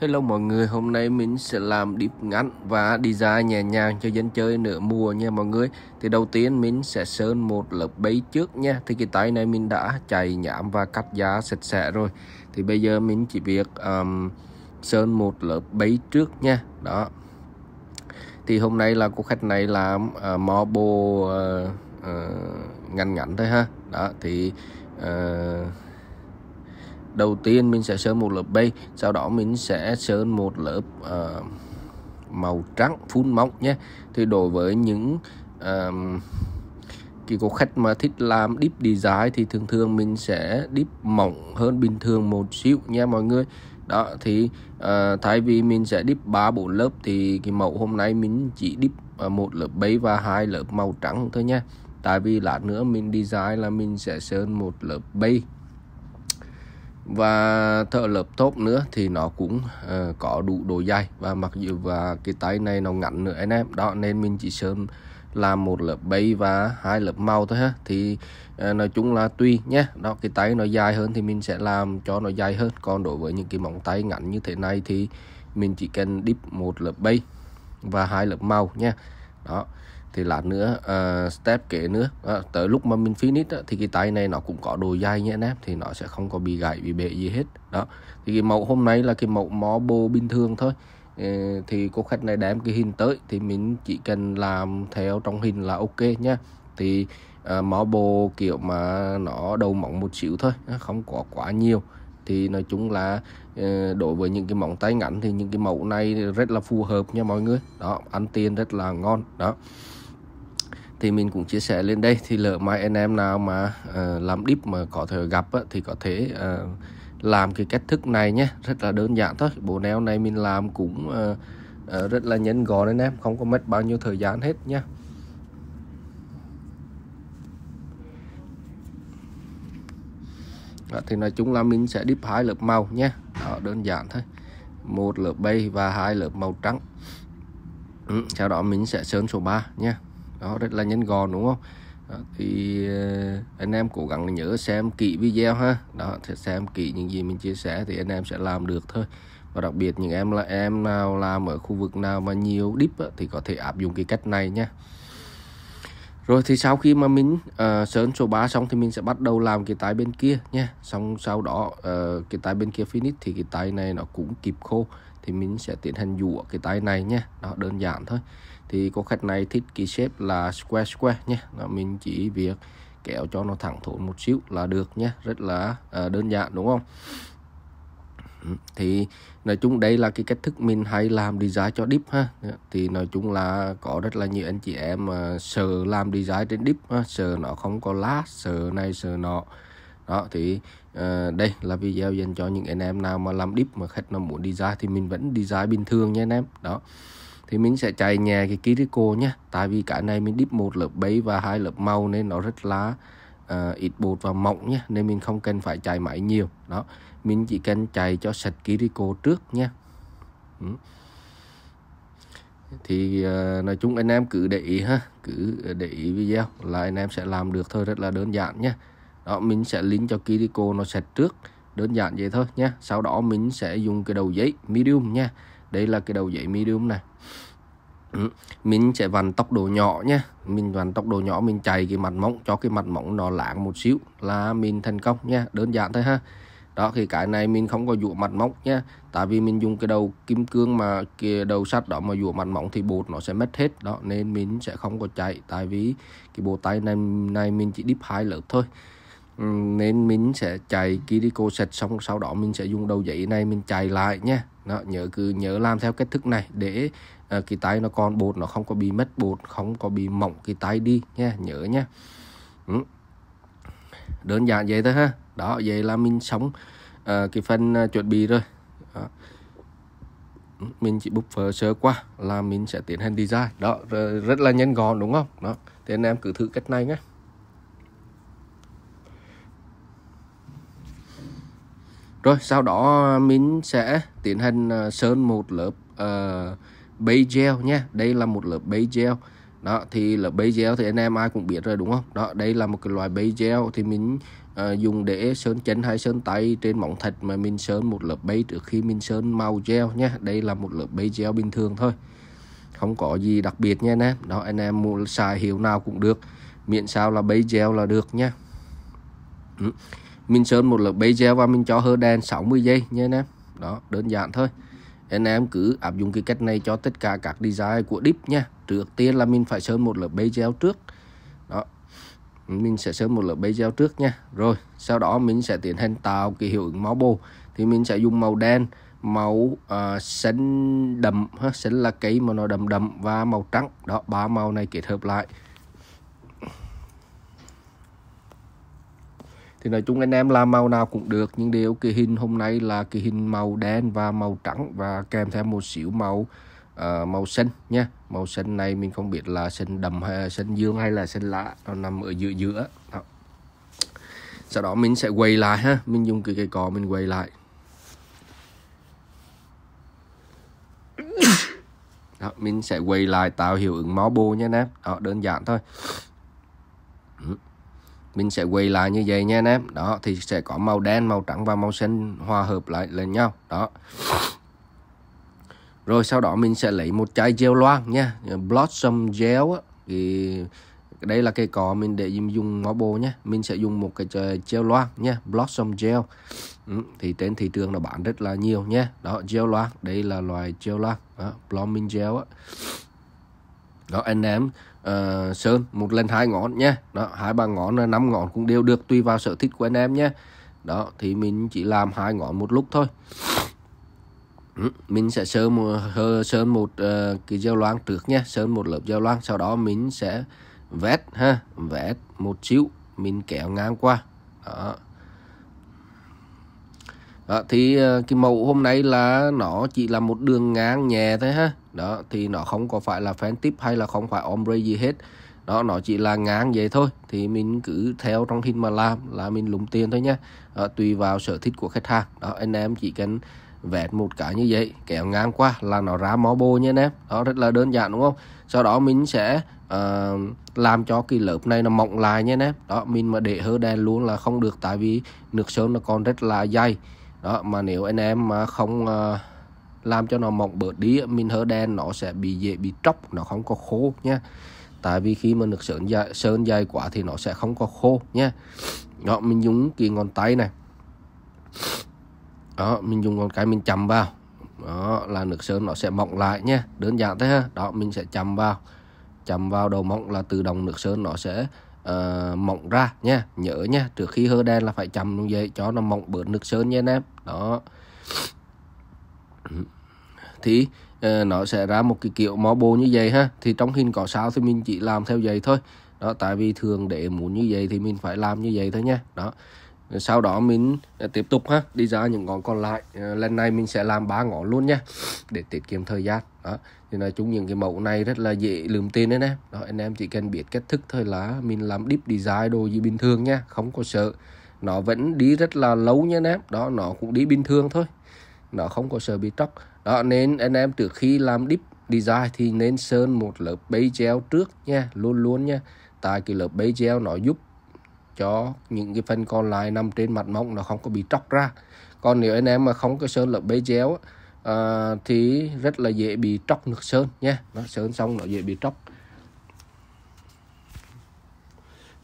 Hello mọi người, hôm nay mình sẽ làm điệp ngắn và design nhẹ nhàng cho dân chơi nửa mùa nha mọi người Thì đầu tiên mình sẽ sơn một lớp bấy trước nha Thì cái tay này mình đã chày nhám và cắt giá sạch sẽ rồi Thì bây giờ mình chỉ việc um, sơn một lớp bấy trước nha Đó Thì hôm nay là cô khách này làm uh, mò bồ uh, uh, ngắn ngắn thôi ha Đó thì uh, đầu tiên mình sẽ sơn một lớp bay sau đó mình sẽ sơn một lớp uh, màu trắng phun móng nhé thì đối với những uh, cái khách mà thích làm deep design thì thường thường mình sẽ deep mỏng hơn bình thường một xíu nha mọi người đó thì uh, thay vì mình sẽ deep 3 4 lớp thì cái mẫu hôm nay mình chỉ deep ờ, một lớp bấy và hai lớp màu trắng thôi nha tại vì lát nữa mình design là mình sẽ sơn một lớp bay và thợ lớp tốt nữa thì nó cũng uh, có đủ độ dày và mặc dù và cái tay này nó ngắn nữa anh em đó nên mình chỉ sơn làm một lớp bay và hai lớp màu thôi ha thì uh, nói chung là tùy nhé đó cái tay nó dài hơn thì mình sẽ làm cho nó dài hơn còn đối với những cái móng tay ngắn như thế này thì mình chỉ cần đíp một lớp bay và hai lớp màu nhé đó thì lát nữa uh, ờ, step kế nữa à, tới lúc mà mình finish á, thì cái tay này nó cũng có đồ dày nhé anh em thì nó sẽ không có bị gãy bị bể gì hết đó thì cái mẫu hôm nay là cái mẫu mó bô bình thường thôi ờ, thì cô khách này đem cái hình tới thì mình chỉ cần làm theo trong hình là ok nhá thì uh, mó bô kiểu mà nó đầu mỏng một xíu thôi không có quá nhiều thì nói chung là đối với những cái móng tay ngắn thì những cái mẫu này rất là phù hợp nha mọi người đó ăn tiền rất là ngon đó thì mình cũng chia sẻ lên đây thì lỡ mai anh em nào mà uh, làm deep mà có thể gặp á, thì có thể uh, làm cái cách thức này nhé rất là đơn giản thôi bộ neo này mình làm cũng uh, uh, rất là nhanh gọn anh em không có mất bao nhiêu thời gian hết nhé Đó, thì nói chung là mình sẽ deep hai lớp màu nhé Đó, đơn giản thôi một lớp bay và hai lớp màu trắng ừ, sau đó mình sẽ sơn số 3 nhé đó rất là nhanh gọn đúng không đó, thì ờ, anh em cố gắng nhớ xem kỹ video ha đó thì xem kỹ những gì mình chia sẻ thì anh em sẽ làm được thôi và đặc biệt những em là em nào làm ở khu vực nào mà nhiều deep thì có thể áp dụng cái cách này nhé rồi thì sau khi mà mình uh, sơn số 3 xong thì mình sẽ bắt đầu làm cái tay bên kia nha xong sau đó uh, cái tay bên kia finish thì cái tay này nó cũng kịp khô thì mình sẽ tiến hành dũa cái tay này nhé đó đơn giản thôi thì có khách này thích cái shape là square square nhé đó, mình chỉ việc kéo cho nó thẳng thốn một xíu là được nhé rất là à, đơn giản đúng không thì nói chung đây là cái cách thức mình hay làm design cho deep ha thì nói chung là có rất là nhiều anh chị em mà sợ làm design trên dip ha. sợ nó không có lá sợ này sợ nọ đó thì uh, đây là video dành cho những anh em nào mà làm deep mà khách nó muốn design thì mình vẫn design bình thường nha anh em đó thì mình sẽ chạy nhẹ cái Kiriko nhé tại vì cả này mình deep một lớp bấy và hai lớp màu nên nó rất là uh, ít bột và mỏng nhé nên mình không cần phải chạy máy nhiều đó mình chỉ cần chạy cho sạch Kiriko trước nhé. ừ. thì uh, nói chung anh em cứ để ý ha cứ để ý video là anh em sẽ làm được thôi rất là đơn giản nhé đó mình sẽ link cho Kiriko nó sạch trước đơn giản vậy thôi nhé sau đó mình sẽ dùng cái đầu giấy medium nha đây là cái đầu giấy medium này ừ, mình sẽ vặn tốc độ nhỏ nhé mình vặn tốc độ nhỏ mình chạy cái mặt mỏng cho cái mặt mỏng nó lạng một xíu là mình thành công nha đơn giản thôi ha đó thì cái này mình không có dụ mặt mỏng nha tại vì mình dùng cái đầu kim cương mà cái đầu sắt đó mà dụ mặt mỏng thì bột nó sẽ mất hết đó nên mình sẽ không có chạy tại vì cái bộ tay này này mình chỉ đíp hai lớp thôi Ừ, nên mình sẽ chạy Kiriko sạch xong sau đó mình sẽ dùng đầu giấy này mình chạy lại nhé đó, nhớ cứ nhớ làm theo cách thức này để uh, cái tay nó còn bột nó không có bị mất bột không có bị mỏng cái tay đi nha nhớ nhé ừ. đơn giản vậy thôi ha đó vậy là mình sống uh, ờ, cái phần uh, chuẩn bị rồi đó. Ừ, mình chỉ buffer sơ qua là mình sẽ tiến hành design đó rất là nhanh gọn đúng không đó thế nên em cứ thử cách này nhé rồi sau đó ờ, mình sẽ tiến hành ờ, sơn một lớp uh, ờ, base gel nhé đây là một lớp base gel đó thì lớp base gel thì anh em ai cũng biết rồi đúng không đó đây là một cái loại base gel thì mình uh, dùng để sơn chân hay sơn tay trên móng thịt mà mình sơn một lớp base trước khi mình sơn màu gel nhé đây là một lớp base gel bình thường thôi không có gì đặc biệt nha anh em đó anh em mua xài hiệu nào cũng được miễn sao là base gel là được nhé ừ mình sơn một lớp base và mình cho hơ đen 60 giây nha anh em đó đơn giản thôi anh em cứ áp dụng cái cách này cho tất cả các design của dip nha trước tiên là mình phải sơn một lớp base trước đó mình sẽ sơn một lớp base trước nha rồi sau đó mình sẽ tiến hành tạo cái hiệu ứng máu bồ thì mình sẽ dùng màu đen màu uh, xanh đậm ha, xanh là cây mà nó đậm đậm và màu trắng đó ba màu này kết hợp lại thì nói chung anh em làm màu nào cũng được nhưng điều kỳ hình hôm nay là kỳ hình màu đen và màu trắng và kèm theo một xíu màu uh, màu xanh nhé màu xanh này mình không biết là xanh đầm hay xanh dương hay là xanh lá nó nằm ở giữa giữa đó. sau đó mình sẽ quay lại ha mình dùng cái cây cỏ mình quay lại đó, mình sẽ quay lại tạo hiệu ứng mó bô nha anh em đó đơn giản thôi mình sẽ quay lại như vậy nha anh em đó thì sẽ có màu đen màu trắng và màu xanh hòa hợp lại lên nhau đó rồi sau đó mình sẽ lấy một chai gel loang nha blossom gel á thì đây là cây cỏ mình để dùng ngó bồ nhé mình sẽ dùng một cái gel loang nhé blossom gel ừ, thì trên thị trường nó bán rất là nhiều nhé đó gel loang đây là loài gel loang đó, blooming gel á đó anh em uh, sơn một lần hai ngón nhé đó hai ba ngón năm ngón cũng đều được tùy vào sở thích của anh em nhé đó thì mình chỉ làm hai ngón một lúc thôi ừ, mình sẽ sơn một, sơn một uh, cái dao loang trước nhé sơn một lớp dao loang sau đó mình sẽ vét ha vét một xíu mình kéo ngang qua đó. Đó, thì ờ, cái mẫu hôm nay là nó chỉ là một đường ngang nhẹ thôi ha đó thì nó không có phải là fan tip hay là không phải ombre gì hết đó nó chỉ là ngang vậy thôi thì mình cứ theo trong hình mà làm là mình lúng tiền thôi nhé tùy vào sở thích của khách hàng đó anh em chỉ cần vẽ một cái như vậy kéo ngang qua là nó ra mó bô nhé anh em đó rất là đơn giản đúng không sau đó mình sẽ uh, làm cho cái lớp này nó mỏng lại nhé anh em đó mình mà để hơ đen luôn là không được tại vì nước sơn nó còn rất là dày đó mà nếu anh em mà không uh, làm cho nó mỏng bớt đi mình hơ đen nó sẽ bị dễ bị tróc nó không có khô nha tại vì khi mà được sơn dày, sơn dày quá thì nó sẽ không có khô nha đó mình dùng cái ngón tay này đó mình dùng ngón cái mình chầm vào đó là nước sơn nó sẽ mỏng lại nhé đơn giản thế ha đó mình sẽ chầm vào chầm vào đầu mỏng là tự động nước sơn nó sẽ uh, ờ, mỏng ra nha nhớ nha trước khi hơ đen là phải chầm như vậy cho nó mỏng bớt nước sơn nha anh em đó thì uh, nó sẽ ra một cái kiểu mó bồ như vậy ha thì trong hình có sao thì mình chỉ làm theo vậy thôi đó tại vì thường để muốn như vậy thì mình phải làm như vậy thôi nha đó sau đó mình ờ, tiếp tục ha đi ra những ngón còn lại ờ, lần này mình sẽ làm ba ngón luôn nha để tiết kiệm thời gian đó thì nói chung những cái mẫu này rất là dễ lượm tên đấy nè đó anh em chỉ cần biết cách thức thôi là mình làm deep design đồ gì bình thường nha không có sợ nó vẫn đi rất là lâu nha nè đó nó cũng đi bình thường thôi nó không có sợ bị tróc đó nên anh em trước khi làm deep design thì nên sơn một lớp base gel trước nha luôn luôn nha tại cái lớp base gel nó giúp cho những cái phần còn lại nằm trên mặt móng nó không có bị tróc ra còn nếu anh em mà không có sơn lớp base gel à, thì rất là dễ bị tróc nước sơn nha nó sơn xong nó dễ bị tróc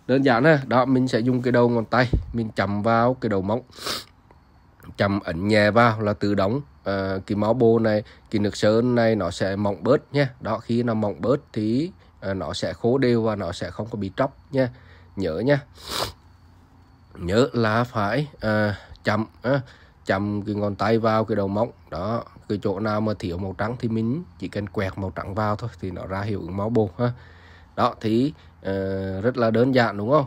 đơn giản ha đó mình sẽ dùng cái đầu ngón tay mình chầm vào cái đầu móng chầm ẩn nhẹ vào là tự động uh, cái máu bô này cái nước sơn này nó sẽ mỏng bớt nhé. đó khi nó mỏng bớt thì uh, nó sẽ khô đều và nó sẽ không có bị tróc nha nhớ nha nhớ là phải uh, chậm uh, chậm cái ngón tay vào cái đầu móng đó cái chỗ nào mà thiếu màu trắng thì mình chỉ cần quẹt màu trắng vào thôi thì nó ra hiệu ứng máu bồ ha đó thì uh, rất là đơn giản đúng không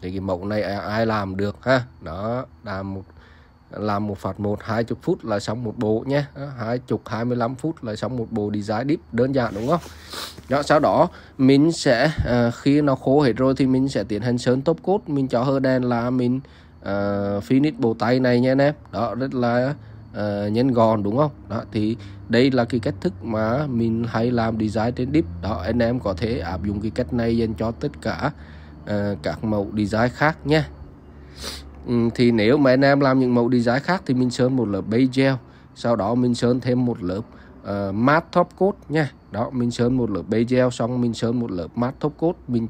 thì cái mẫu này ai làm được ha đó là một làm một phạt một 20 phút là xong một bộ nhé 20 25 phút là xong một bộ design deep đơn giản đúng không đó sau đó mình sẽ uh, khi nó khô hết rồi thì mình sẽ tiến hành sơn top coat mình cho hơ đen là mình uh, finish bộ tay này nha anh em đó rất là uh, nhân gòn đúng không đó thì đây là cái cách thức mà mình hay làm design trên deep đó anh em có thể áp dụng cái cách này dành cho tất cả uh, các mẫu design khác nhé Ừ, thì nếu mà anh em làm những mẫu design khác thì mình sơn một lớp base gel sau đó mình sơn thêm một lớp uh, matte top coat nha đó mình sơn một lớp base gel xong mình sơn một lớp matte top coat mình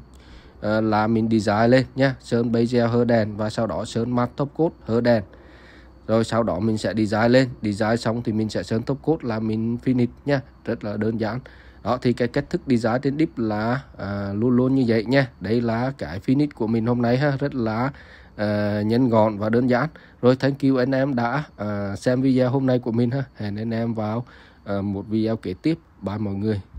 uh, là mình design lên nha sơn base gel hơ đèn và sau đó sơn matte top coat hơ đèn rồi sau đó mình sẽ design lên design xong thì mình sẽ sơn top coat là mình finish nha rất là đơn giản đó thì cái cách thức design trên dip là à, luôn luôn như vậy nha đây là cái finish của mình hôm nay ha rất là uh, nhanh gọn và đơn giản rồi thank you anh em đã uh, xem video hôm nay của mình ha hẹn anh em vào uh, một video kế tiếp bye mọi người